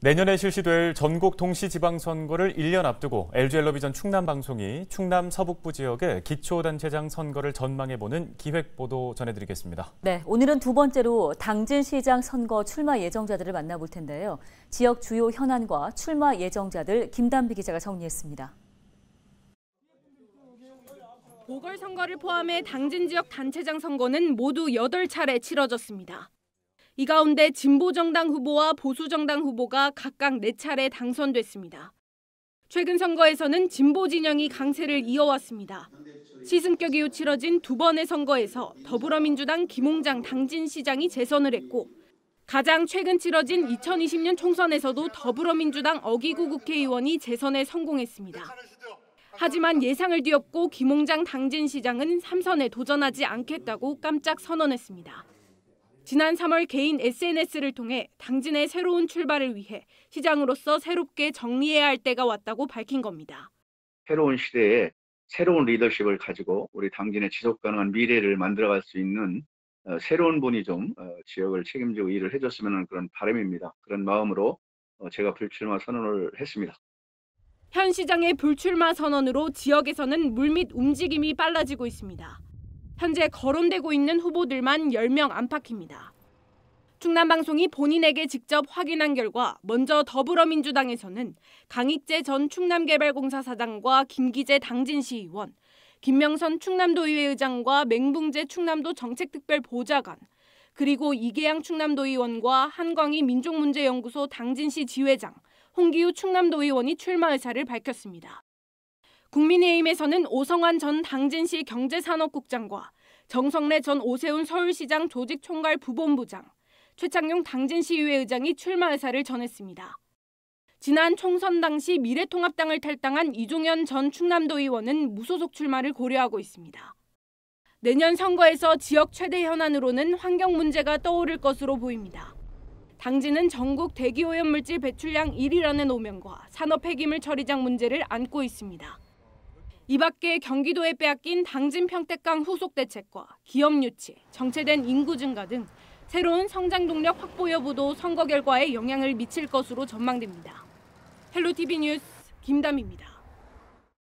내년에 실시될 전국 동시지방선거를 1년 앞두고 LG엘러비전 충남방송이 충남 서북부 지역의 기초단체장 선거를 전망해보는 기획보도 전해드리겠습니다. 네, 오늘은 두 번째로 당진시장 선거 출마 예정자들을 만나볼 텐데요. 지역 주요 현안과 출마 예정자들 김단비 기자가 정리했습니다. 보궐선거를 포함해 당진 지역 단체장 선거는 모두 8차례 치러졌습니다. 이 가운데 진보정당 후보와 보수정당 후보가 각각 4차례 당선됐습니다. 최근 선거에서는 진보 진영이 강세를 이어왔습니다. 시승격이 요치러진 두 번의 선거에서 더불어민주당 김홍장 당진시장이 재선을 했고 가장 최근 치러진 2020년 총선에서도 더불어민주당 어기구 국회의원이 재선에 성공했습니다. 하지만 예상을 뒤엎고 김홍장 당진시장은 3선에 도전하지 않겠다고 깜짝 선언했습니다. 지난 3월 개인 SNS를 통해 당진의 새로운 출발을 위해 시장으로서 새롭게 정리해야 할 때가 왔다고 밝힌 겁니다. 새로운 시대에 새로운 리더십을 가지고 우리 당진의 지속 가능한 미래를 만들어갈 수 있는 어, 새로운 분이 좀 어, 지역을 책임지고 일을 해줬으면 하는 그런 바람입니다. 그런 마음으로 어, 제가 불출마 선언을 했습니다. 현 시장의 불출마 선언으로 지역에서는 물밑 움직임이 빨라지고 있습니다. 현재 거론되고 있는 후보들만 10명 안팎입니다. 충남방송이 본인에게 직접 확인한 결과 먼저 더불어민주당에서는 강익재 전 충남개발공사 사장과 김기재 당진시의원, 김명선 충남도의회 의장과 맹붕재 충남도 정책특별 보좌관, 그리고 이계양 충남도의원과 한광희 민족문제연구소 당진시 지회장, 홍기우 충남도의원이 출마 의사를 밝혔습니다. 국민의힘에서는 오성환 전 당진시 경제산업국장과 정성래 전 오세훈 서울시장 조직총괄 부본부장, 최창용 당진시의회 의장이 출마 의사를 전했습니다. 지난 총선 당시 미래통합당을 탈당한 이종현 전 충남도 의원은 무소속 출마를 고려하고 있습니다. 내년 선거에서 지역 최대 현안으로는 환경 문제가 떠오를 것으로 보입니다. 당진은 전국 대기오염물질 배출량 1위라는 오명과 산업 폐기물 처리장 문제를 안고 있습니다. 이 밖에 경기도에 빼앗긴 당진 평택강 후속 대책과 기업 유치, 정체된 인구 증가 등 새로운 성장 동력 확보 여부도 선거 결과에 영향을 미칠 것으로 전망됩니다. 헬로 TV 뉴스 김담입니다.